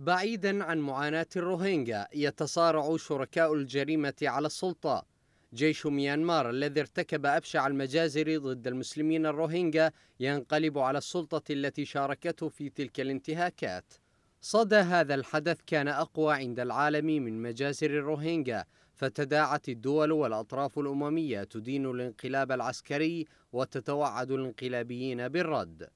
بعيدا عن معاناة الروهينجا يتصارع شركاء الجريمة على السلطة جيش ميانمار الذي ارتكب أبشع المجازر ضد المسلمين الروهينجا ينقلب على السلطة التي شاركته في تلك الانتهاكات صدى هذا الحدث كان أقوى عند العالم من مجازر الروهينجا فتداعت الدول والأطراف الأممية تدين الانقلاب العسكري وتتوعد الانقلابيين بالرد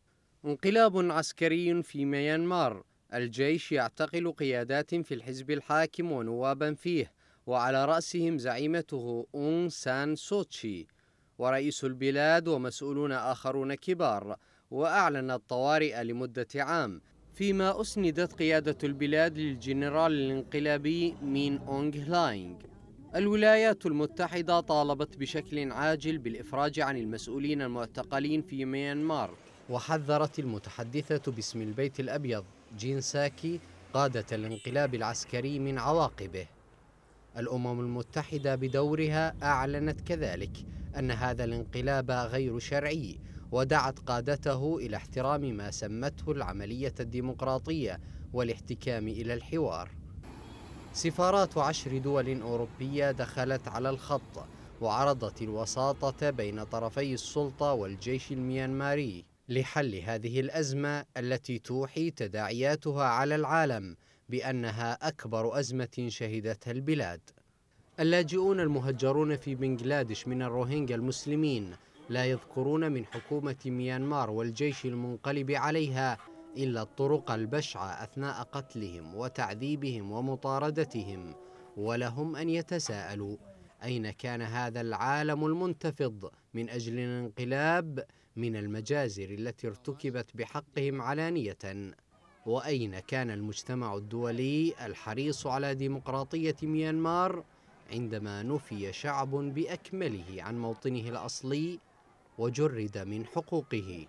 انقلاب عسكري في ميانمار الجيش يعتقل قيادات في الحزب الحاكم ونوابا فيه وعلى رأسهم زعيمته أون سان سوتشي ورئيس البلاد ومسؤولون آخرون كبار وأعلن الطوارئ لمدة عام فيما أسندت قيادة البلاد للجنرال الانقلابي مين أونغ لاينغ الولايات المتحدة طالبت بشكل عاجل بالإفراج عن المسؤولين المعتقلين في ميانمار وحذرت المتحدثة باسم البيت الأبيض جين ساكي قادة الانقلاب العسكري من عواقبه الأمم المتحدة بدورها أعلنت كذلك أن هذا الانقلاب غير شرعي ودعت قادته إلى احترام ما سمته العملية الديمقراطية والاحتكام إلى الحوار سفارات عشر دول أوروبية دخلت على الخط وعرضت الوساطة بين طرفي السلطة والجيش الميانماري لحل هذه الازمه التي توحي تداعياتها على العالم بانها اكبر ازمه شهدتها البلاد. اللاجئون المهجرون في بنغلاديش من الروهينجا المسلمين لا يذكرون من حكومه ميانمار والجيش المنقلب عليها الا الطرق البشعه اثناء قتلهم وتعذيبهم ومطاردتهم ولهم ان يتساءلوا اين كان هذا العالم المنتفض من اجل الانقلاب من المجازر التي ارتكبت بحقهم علانية وأين كان المجتمع الدولي الحريص على ديمقراطية ميانمار عندما نفي شعب بأكمله عن موطنه الأصلي وجرد من حقوقه